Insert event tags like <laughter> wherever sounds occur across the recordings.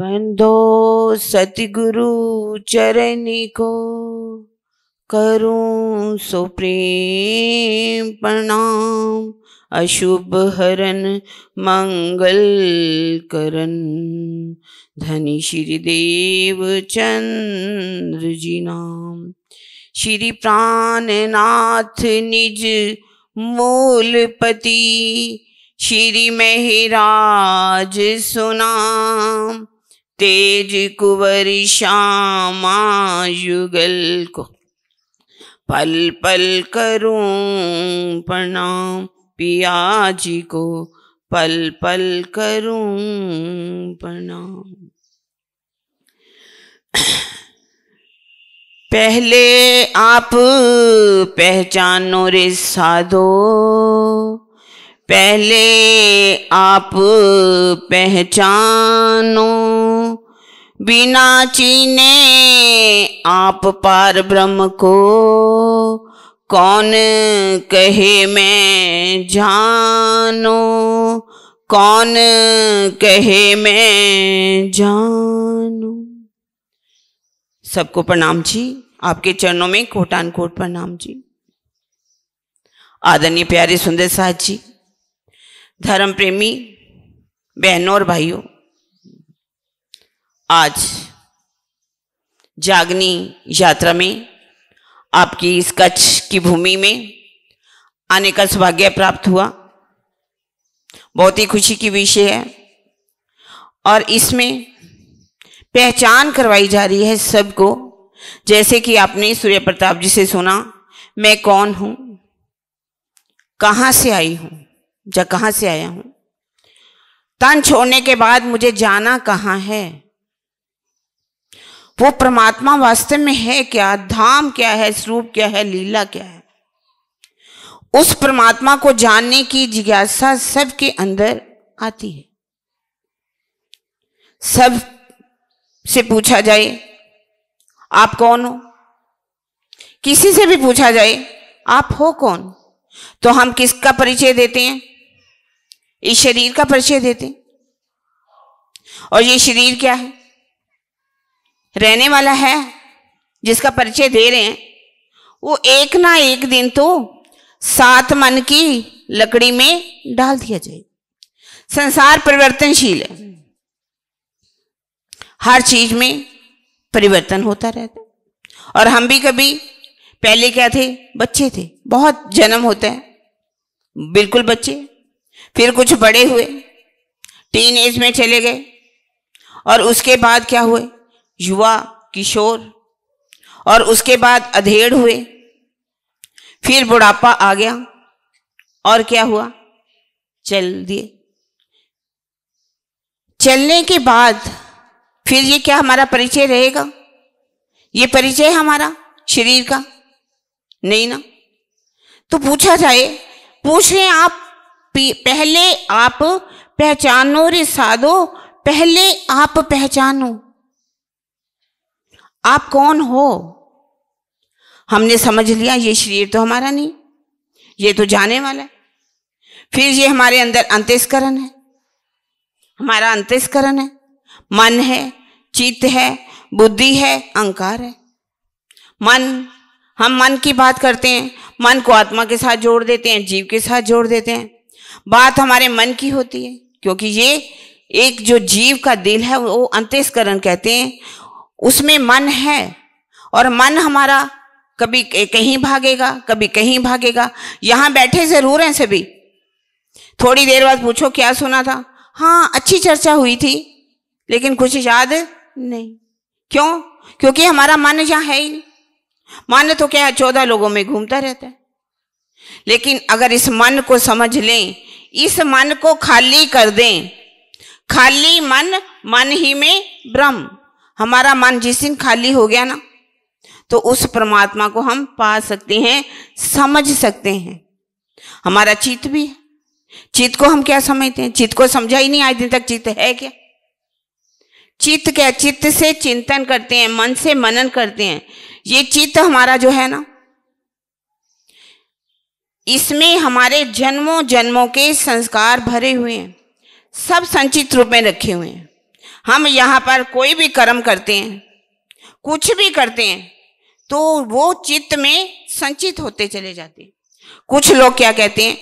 बंदो सतगुरु चरण को करूं सो प्रेम प्रणाम अशुभ हरण मंगल करण धनी श्री देव चंद्र जी नाम श्री प्राणनाथ निज मूलपति श्री मेहराज सुनाम तेज कुवरी श्यामा युगल को पल पल करूं प्रणाम पिया जी को पल पल करूं प्रणाम पहले आप पहचानो रे साधो पहले आप पहचानो बिना चीने आप पार ब्रह्म को कौन कहे मैं जानो कौन कहे मैं जानो सबको प्रणाम जी आपके चरणों में कोटान कोट प्रणाम जी आदरणीय प्यारे सुंदर साहब जी धर्म प्रेमी बहनों और भाइयों आज जागनी यात्रा में आपकी इस कच्छ की भूमि में आने का सौभाग्य प्राप्त हुआ बहुत ही खुशी की विषय है और इसमें पहचान करवाई जा रही है सबको जैसे कि आपने सूर्य प्रताप जी से सुना मैं कौन हूँ कहाँ से आई हूँ या कहाँ से आया हूँ तन छोड़ने के बाद मुझे जाना कहाँ है वो परमात्मा वास्तव में है क्या धाम क्या है स्वरूप क्या है लीला क्या है उस परमात्मा को जानने की जिज्ञासा सबके अंदर आती है सब से पूछा जाए आप कौन हो किसी से भी पूछा जाए आप हो कौन तो हम किसका परिचय देते हैं इस शरीर का परिचय देते हैं और ये शरीर क्या है रहने वाला है जिसका परिचय दे रहे हैं वो एक ना एक दिन तो सात मन की लकड़ी में डाल दिया जाए संसार परिवर्तनशील है हर चीज में परिवर्तन होता रहता है और हम भी कभी पहले क्या थे बच्चे थे बहुत जन्म होता है बिल्कुल बच्चे फिर कुछ बड़े हुए टीन एज में चले गए और उसके बाद क्या हुए युवा किशोर और उसके बाद अधेड़ हुए फिर बुढ़ापा आ गया और क्या हुआ चल दिए चलने के बाद फिर ये क्या हमारा परिचय रहेगा ये परिचय हमारा शरीर का नहीं ना तो पूछा जाए पूछ रहे आप पहले आप पहचानो रे साधो पहले आप पहचानो आप कौन हो हमने समझ लिया ये शरीर तो हमारा नहीं ये तो जाने वाला है फिर ये हमारे अंदर अंत्यस्करण है हमारा अंत्यस्करण है मन है चित्त है बुद्धि है अहंकार है मन हम मन की बात करते हैं मन को आत्मा के साथ जोड़ देते हैं जीव के साथ जोड़ देते हैं बात हमारे मन की होती है क्योंकि ये एक जो जीव का दिल है वो अंत्यस्करण कहते हैं उसमें मन है और मन हमारा कभी कहीं भागेगा कभी कहीं भागेगा यहाँ बैठे जरूर हैं सभी थोड़ी देर बाद पूछो क्या सुना था हाँ अच्छी चर्चा हुई थी लेकिन कुछ याद नहीं क्यों क्योंकि हमारा मन यहाँ है ही मन तो क्या चौदह लोगों में घूमता रहता है लेकिन अगर इस मन को समझ लें इस मन को खाली कर दें खाली मन मन ही में ब्रह्म हमारा मन जिस दिन खाली हो गया ना तो उस परमात्मा को हम पा सकते हैं समझ सकते हैं हमारा चित्त भी है चित्त को हम क्या समझते हैं चित्त को समझा ही नहीं आज दिन तक चित्त है क्या चित्त क्या चित्त से चिंतन करते हैं मन से मनन करते हैं ये चित्त हमारा जो है ना इसमें हमारे जन्मों जन्मों के संस्कार भरे हुए हैं सब संचित रूप में रखे हुए हैं हम यहाँ पर कोई भी कर्म करते हैं कुछ भी करते हैं तो वो चित्त में संचित होते चले जाते हैं कुछ लोग क्या कहते हैं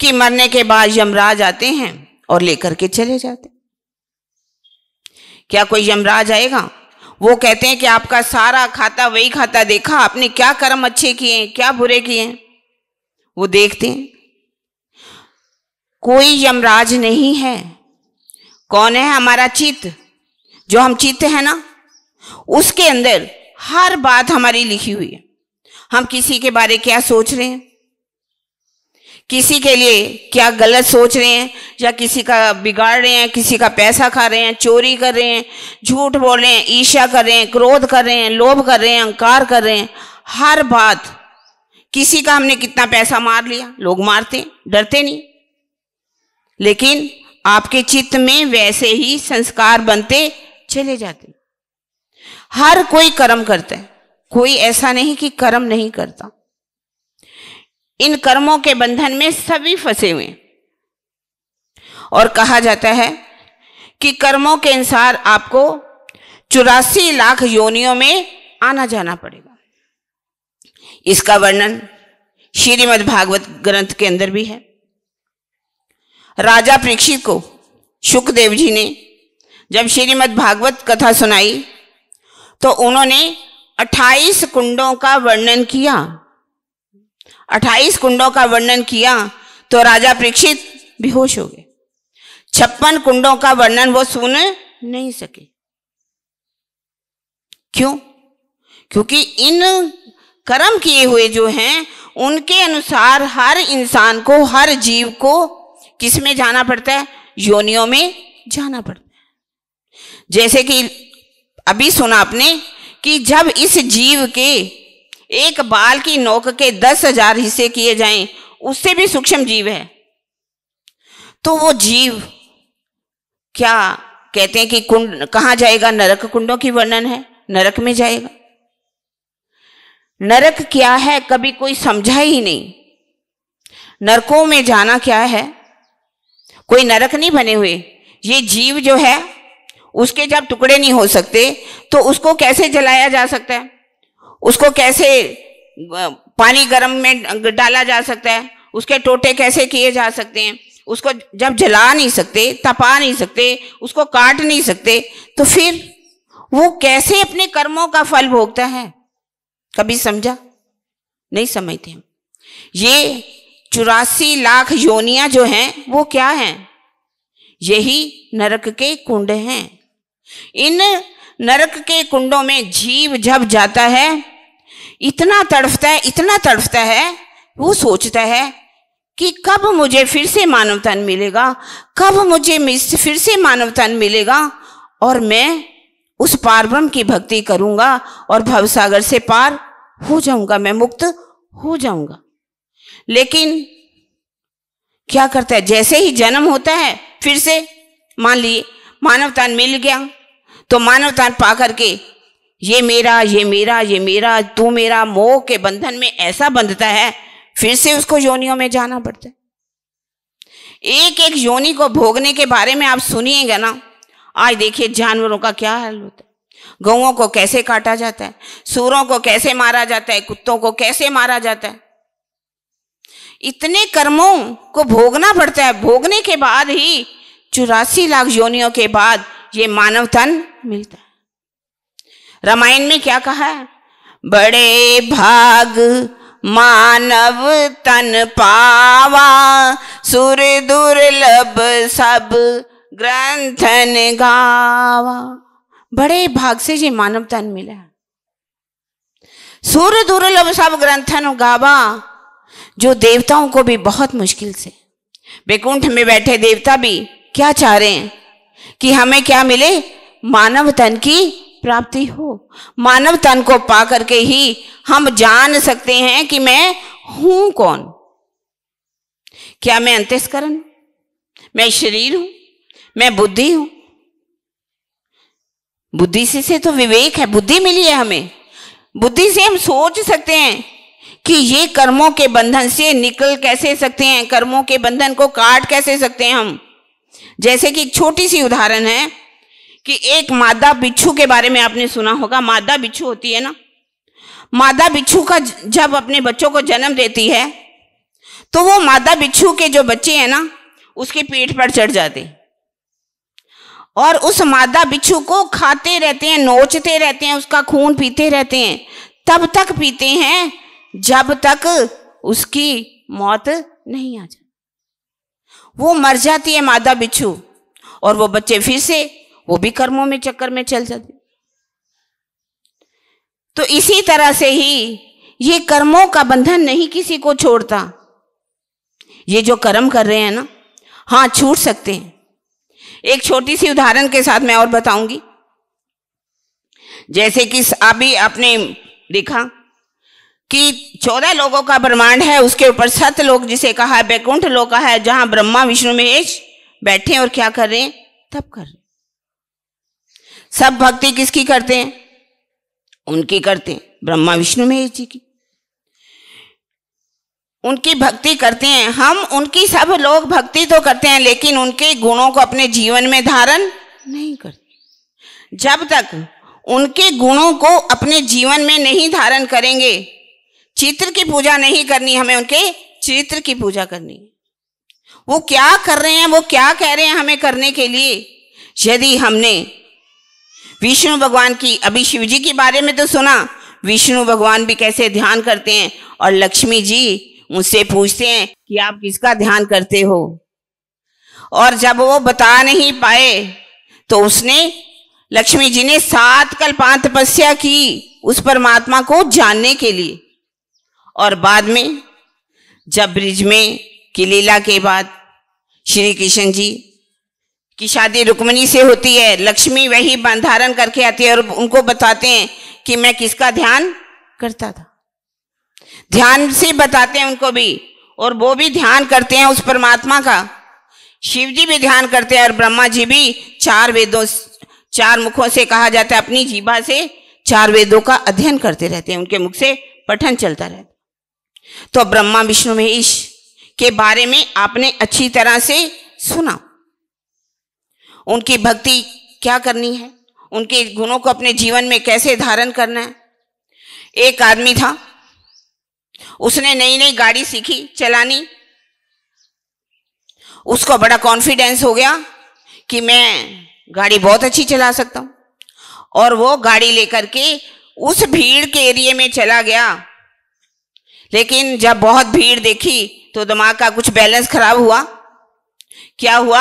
कि मरने के बाद यमराज आते हैं और लेकर के चले जाते क्या कोई यमराज आएगा वो कहते हैं कि आपका सारा खाता वही खाता देखा आपने क्या कर्म अच्छे किए हैं क्या बुरे किए हैं वो देखते हैं कोई यमराज नहीं है कौन है हमारा चित्त जो हम चित्त है ना उसके अंदर हर बात हमारी लिखी हुई है हम किसी के बारे क्या सोच रहे हैं किसी के लिए क्या गलत सोच रहे हैं या किसी का बिगाड़ रहे हैं किसी का पैसा खा रहे हैं चोरी कर रहे हैं झूठ बोल रहे हैं ईर्ष्या कर रहे हैं क्रोध कर रहे हैं लोभ कर रहे हैं अहंकार कर रहे हैं हर बात किसी का हमने कितना पैसा मार लिया लोग मारते डरते नहीं लेकिन आपके चित्त में वैसे ही संस्कार बनते चले जाते हर कोई कर्म करता है कोई ऐसा नहीं कि कर्म नहीं करता इन कर्मों के बंधन में सभी फंसे हुए और कहा जाता है कि कर्मों के अनुसार आपको चौरासी लाख योनियों में आना जाना पड़ेगा इसका वर्णन श्रीमद् भागवत ग्रंथ के अंदर भी है राजा प्रेक्षित को सुखदेव जी ने जब श्रीमद् भागवत कथा सुनाई तो उन्होंने 28 कुंडों का वर्णन किया 28 कुंडों का वर्णन किया तो राजा प्रेक्षित बेहोश हो गए छप्पन कुंडों का वर्णन वो सुन नहीं सके क्यों क्योंकि इन कर्म किए हुए जो हैं उनके अनुसार हर इंसान को हर जीव को किस में जाना पड़ता है योनियों में जाना पड़ता है जैसे कि अभी सुना आपने कि जब इस जीव के एक बाल की नोक के दस हजार हिस्से किए जाएं उससे भी सूक्ष्म जीव है तो वो जीव क्या कहते हैं कि कुंड कहां जाएगा नरक कुंडों की वर्णन है नरक में जाएगा नरक क्या है कभी कोई समझा ही नहीं नरकों में जाना क्या है कोई नरक नहीं बने हुए ये जीव जो है उसके जब टुकड़े नहीं हो सकते तो उसको कैसे जलाया जा सकता है उसको कैसे पानी गर्म में डाला जा सकता है उसके टोटे कैसे किए जा सकते हैं उसको जब जला नहीं सकते तपा नहीं सकते उसको काट नहीं सकते तो फिर वो कैसे अपने कर्मों का फल भोगता है कभी समझा नहीं समझते हम ये चौरासी लाख योनियां जो हैं वो क्या हैं यही नरक के कुंड हैं इन नरक के कुंडों में जीव जब जाता है इतना तड़फता है इतना तड़फता है वो सोचता है कि कब मुझे फिर से मानव तन मिलेगा कब मुझे फिर से मानव तन मिलेगा और मैं उस पार ब्रह्म की भक्ति करूंगा और भवसागर से पार हो जाऊंगा मैं मुक्त हो जाऊंगा लेकिन क्या करता है जैसे ही जन्म होता है फिर से मान ली मानवतान मिल गया तो मानवतान पा करके ये मेरा ये मेरा ये मेरा तू मेरा मोह के बंधन में ऐसा बंधता है फिर से उसको योनियों में जाना पड़ता है एक एक योनि को भोगने के बारे में आप सुनिएगा ना आज देखिए जानवरों का क्या हाल होता है गऊ को कैसे काटा जाता है सूरों को कैसे मारा जाता है कुत्तों को कैसे मारा जाता है इतने कर्मों को भोगना पड़ता है भोगने के बाद ही चौरासी लाख योनियों के बाद ये मानव धन मिलता है रामायण में क्या कहा है बड़े भाग मानव तन पावा सुर दुर्लभ सब ग्रंथन गावा बड़े भाग से ये मानव तन मिला सुर दुर्लभ सब ग्रंथन गावा जो देवताओं को भी बहुत मुश्किल से वैकुंठ में बैठे देवता भी क्या चाह रहे हैं कि हमें क्या मिले मानव तन की प्राप्ति हो मानव तन को पा करके ही हम जान सकते हैं कि मैं हूं कौन क्या मैं अंत्यस्करण मैं शरीर हूं मैं बुद्धि हूं बुद्धि से, से तो विवेक है बुद्धि मिली है हमें बुद्धि से हम सोच सकते हैं कि ये कर्मों के बंधन से निकल कैसे सकते हैं कर्मों के बंधन को काट कैसे सकते हैं हम जैसे कि एक छोटी सी उदाहरण है कि एक मादा बिच्छू के बारे में आपने सुना होगा मादा बिच्छू होती है ना मादा बिच्छू का जब अपने बच्चों को जन्म देती है तो वो मादा बिच्छू के जो बच्चे हैं ना उसके पेट पर चढ़ जाते और उस मादा बिच्छू को खाते रहते हैं नोचते रहते हैं उसका खून पीते रहते हैं तब तक पीते हैं जब तक उसकी मौत नहीं आ जाती वो मर जाती है मादा बिच्छू और वो बच्चे फिर से वो भी कर्मों में चक्कर में चल जाते तो इसी तरह से ही ये कर्मों का बंधन नहीं किसी को छोड़ता ये जो कर्म कर रहे हैं ना हाँ छूट सकते हैं एक छोटी सी उदाहरण के साथ मैं और बताऊंगी जैसे कि अभी आपने देखा कि चौदह लोगों का ब्रह्मांड है उसके ऊपर सत लोग जिसे कहा है बैकुंठ लोग का है जहां ब्रह्मा विष्णु महेश बैठे और क्या कर रहे हैं तब कर रहे सब भक्ति किसकी करते हैं उनकी करते हैं ब्रह्मा विष्णु महेश जी की उनकी भक्ति करते हैं हम उनकी सब लोग भक्ति तो करते हैं लेकिन उनके गुणों को अपने जीवन में धारण नहीं करते जब तक उनके गुणों को अपने जीवन में नहीं धारण करेंगे चित्र की पूजा नहीं करनी हमें उनके चित्र की पूजा करनी वो क्या कर रहे हैं वो क्या कह रहे हैं हमें करने के लिए यदि हमने विष्णु भगवान की अभी शिव जी के बारे में तो सुना विष्णु भगवान भी कैसे ध्यान करते हैं और लक्ष्मी जी मुझसे पूछते हैं कि आप किसका ध्यान करते हो और जब वो बता नहीं पाए तो उसने लक्ष्मी जी ने सात कल्पांत तपस्या की उस परमात्मा को जानने के लिए और बाद में जब ब्रिज में की लीला के बाद श्री कृष्ण जी की शादी रुक्मणी से होती है लक्ष्मी वही बंधारण करके आती है और उनको बताते हैं कि मैं किसका ध्यान करता था ध्यान से बताते हैं उनको भी और वो भी ध्यान करते हैं उस परमात्मा का शिव जी भी ध्यान करते हैं और ब्रह्मा जी भी चार वेदों चार मुखों से कहा जाता है अपनी जीभा से चार वेदों का अध्ययन करते रहते हैं उनके मुख से पठन चलता रहता है तो ब्रह्मा विष्णु महेश के बारे में आपने अच्छी तरह से सुना उनकी भक्ति क्या करनी है उनके गुणों को अपने जीवन में कैसे धारण करना है एक आदमी था उसने नई नई गाड़ी सीखी चलानी उसको बड़ा कॉन्फिडेंस हो गया कि मैं गाड़ी बहुत अच्छी चला सकता हूँ और वो गाड़ी लेकर के उस भीड़ के एरिए में चला गया लेकिन जब बहुत भीड़ देखी तो दिमाग का कुछ बैलेंस खराब हुआ क्या हुआ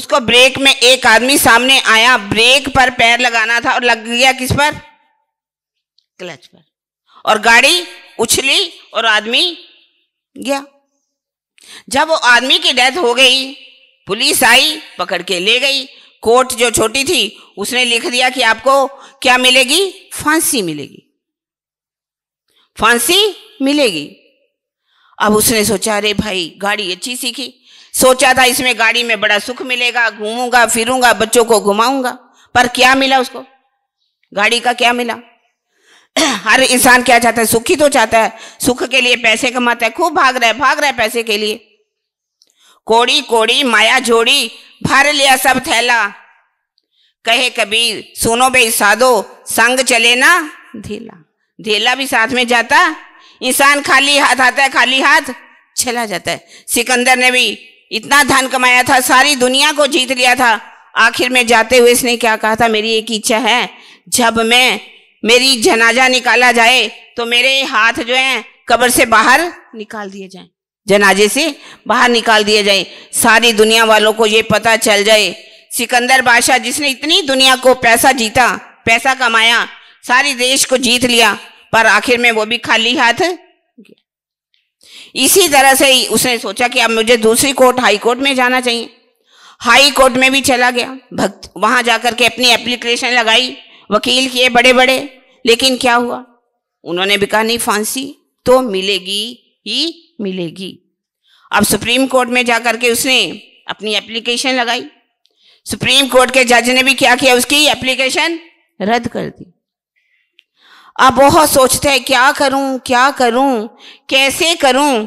उसको ब्रेक में एक आदमी सामने आया ब्रेक पर पैर लगाना था और लग गया किस पर क्लच पर और गाड़ी उछली और आदमी गया जब वो आदमी की डेथ हो गई पुलिस आई पकड़ के ले गई कोर्ट जो छोटी थी उसने लिख दिया कि आपको क्या मिलेगी फांसी मिलेगी फांसी मिलेगी अब उसने सोचा अरे भाई गाड़ी अच्छी सीखी सोचा था इसमें गाड़ी में बड़ा सुख मिलेगा घूमूंगा फिरूंगा बच्चों को घुमाऊंगा पर क्या मिला उसको गाड़ी का क्या मिला <clears throat> हर इंसान क्या चाहता है सुखी तो चाहता है सुख के लिए पैसे कमाता है खूब भाग रहा है भाग रहा है पैसे के लिए कोड़ी कोड़ी माया जोड़ी भर लिया सब थैला कहे कबीर सुनो बे साधो संग चले ना ढीला ढेला भी साथ में जाता इंसान खाली हाथ आता है खाली हाथ चला जाता है सिकंदर ने भी इतना धन कमाया था सारी दुनिया को जीत लिया था आखिर में जाते हुए इसने क्या कहा था मेरी एक इच्छा है जब मैं मेरी जनाजा निकाला जाए तो मेरे हाथ जो हैं कब्र से बाहर निकाल दिए जाएं जनाजे से बाहर निकाल दिए जाए सारी दुनिया वालों को ये पता चल जाए सिकंदर बादशाह जिसने इतनी दुनिया को पैसा जीता पैसा कमाया सारी देश को जीत लिया पर आखिर में वो भी खाली हाथ इसी तरह से उसने सोचा कि अब मुझे दूसरी कोर्ट हाई कोर्ट में जाना चाहिए हाई कोर्ट में भी चला गया भक्त वहां जाकर के अपनी एप्लीकेशन लगाई वकील किए बड़े बड़े लेकिन क्या हुआ उन्होंने भी कहा नहीं फांसी तो मिलेगी ही मिलेगी अब सुप्रीम कोर्ट में जाकर के उसने अपनी एप्लीकेशन लगाई सुप्रीम कोर्ट के जज ने भी क्या किया उसकी एप्लीकेशन रद्द कर दी आप बहुत सोचते हैं क्या करूं क्या करूं कैसे करूं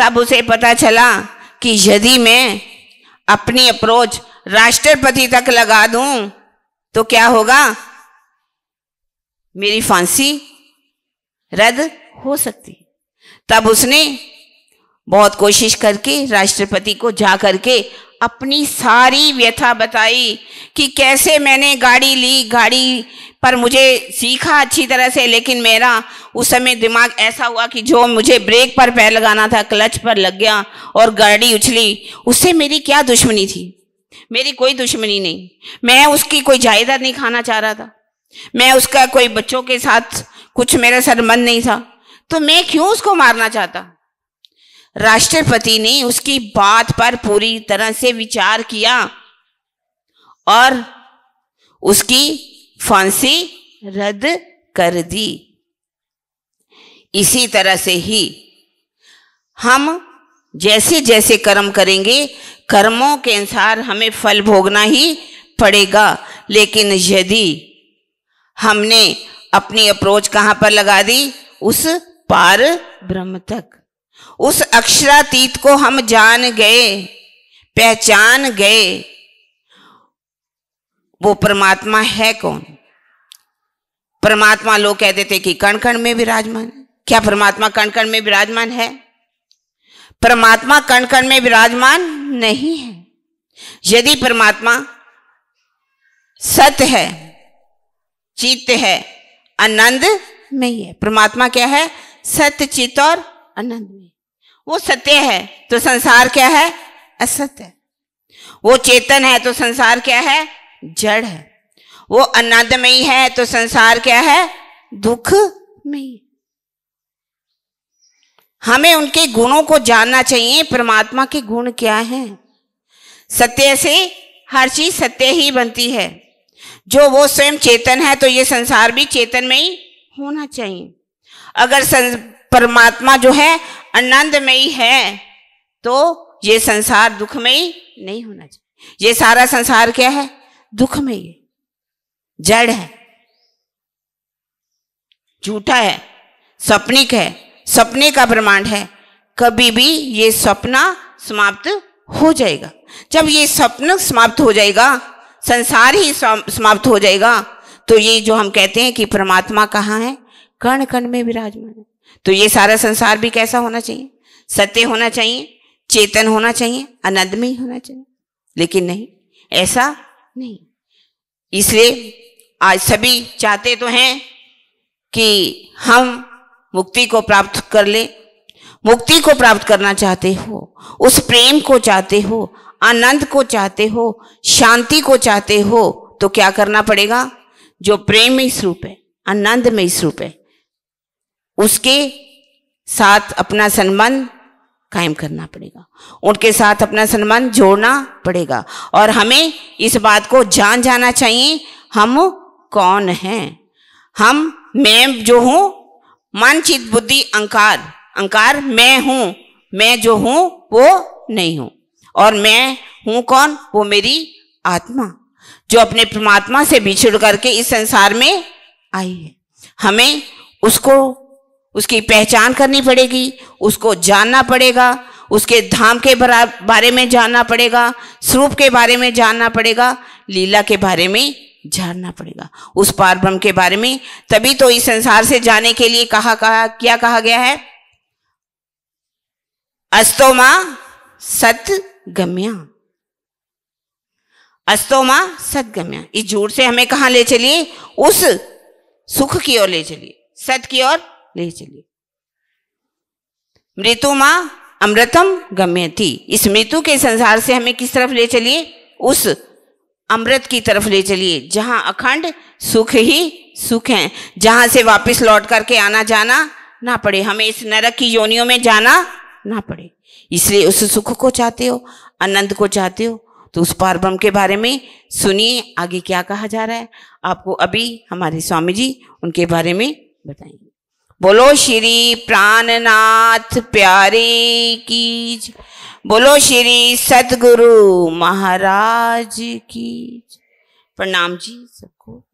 तब उसे पता चला कि यदि मैं अपनी अप्रोच राष्ट्रपति तक लगा दूं तो क्या होगा मेरी फांसी रद्द हो सकती तब उसने बहुत कोशिश करके राष्ट्रपति को जा करके अपनी सारी व्यथा बताई कि कैसे मैंने गाड़ी ली गाड़ी पर मुझे सीखा अच्छी तरह से लेकिन मेरा उस समय दिमाग ऐसा हुआ कि जो मुझे ब्रेक पर पैर लगाना था क्लच पर लग गया और गाड़ी उछली उससे मेरी क्या दुश्मनी थी मेरी कोई दुश्मनी नहीं मैं उसकी कोई जायदाद नहीं खाना चाह रहा था मैं उसका कोई बच्चों के साथ कुछ मेरा सर मन नहीं था तो मैं क्यों उसको मारना चाहता राष्ट्रपति ने उसकी बात पर पूरी तरह से विचार किया और उसकी फांसी रद्द कर दी इसी तरह से ही हम जैसे जैसे कर्म करेंगे कर्मों के अनुसार हमें फल भोगना ही पड़ेगा लेकिन यदि हमने अपनी अप्रोच कहाँ पर लगा दी उस पार ब्रह्म तक उस अक्षरातीत को हम जान गए पहचान गए वो परमात्मा है कौन परमात्मा लोग कहते थे कि कण कण में विराजमान क्या परमात्मा कण कण में विराजमान है परमात्मा कण कण में विराजमान नहीं है यदि परमात्मा सत्य है चित्त है आनंद में है परमात्मा क्या है सत्य चित्त और आनंद में वो सत्य है तो संसार क्या है असत्य वो चेतन है तो संसार क्या है जड़ है वो अनादमयी है तो संसार क्या है दुख में हमें उनके गुणों को जानना चाहिए परमात्मा के गुण क्या हैं सत्य से हर चीज सत्य ही बनती है जो वो स्वयं चेतन है तो ये संसार भी चेतन में ही होना चाहिए अगर परमात्मा जो है आनंदमयी है तो ये संसार दुखमयी नहीं होना चाहिए ये सारा संसार क्या है दुखमयी है जड़ है झूठा है सपनिक है सपने का ब्रह्मांड है कभी भी ये सपना समाप्त हो जाएगा जब ये स्वप्न समाप्त हो जाएगा संसार ही समाप्त हो जाएगा तो ये जो हम कहते हैं कि परमात्मा कहाँ है कण कण में विराजमान है तो ये सारा संसार भी कैसा होना चाहिए सत्य होना चाहिए चेतन होना चाहिए ही होना चाहिए लेकिन नहीं ऐसा नहीं इसलिए आज सभी चाहते तो हैं कि हम मुक्ति को प्राप्त कर ले मुक्ति को प्राप्त करना चाहते हो उस प्रेम को चाहते हो आनंद को चाहते हो शांति को चाहते हो तो क्या करना पड़ेगा जो प्रेम में इस रूप है आनंद में इस रूप है उसके साथ अपना सम्मान कायम करना पड़ेगा उनके साथ अपना सम्मान जोड़ना पड़ेगा और हमें इस बात को जान जाना चाहिए हम कौन हैं हम मैं जो हूँ मन चित बुद्धि अंकार अंकार मैं हूँ मैं जो हूँ वो नहीं हूँ और मैं हूँ कौन वो मेरी आत्मा जो अपने परमात्मा से बिछड़ करके इस संसार में आई है हमें उसको उसकी पहचान करनी पड़ेगी उसको जानना पड़ेगा उसके धाम के बारे में जानना पड़ेगा स्वरूप के बारे में जानना पड़ेगा लीला के बारे में जानना पड़ेगा उस पार ब्रह्म के बारे में तभी तो इस संसार से जाने के लिए कहा, कहा क्या कहा गया है अस्तोमा सत गम्या अस्तोमा गम्या इस झूठ से हमें कहा ले चलिए उस सुख की ओर ले चलिए सत की ओर ले चलिए मृत्यु माँ अमृतम गम्य थी इस मृत्यु के संसार से हमें किस तरफ ले चलिए उस अमृत की तरफ ले चलिए जहाँ अखंड सुख ही सुख हैं जहाँ से वापस लौट करके आना जाना ना पड़े हमें इस नरक की योनियों में जाना ना पड़े इसलिए उस सुख को चाहते हो आनंद को चाहते हो तो उस पार ब्रह्म के बारे में सुनिए आगे क्या कहा जा रहा है आपको अभी हमारे स्वामी जी उनके बारे में बताएंगे बोलो श्री प्राणनाथ प्यारे की बोलो श्री सतगुरु महाराज की प्रणाम जी सबको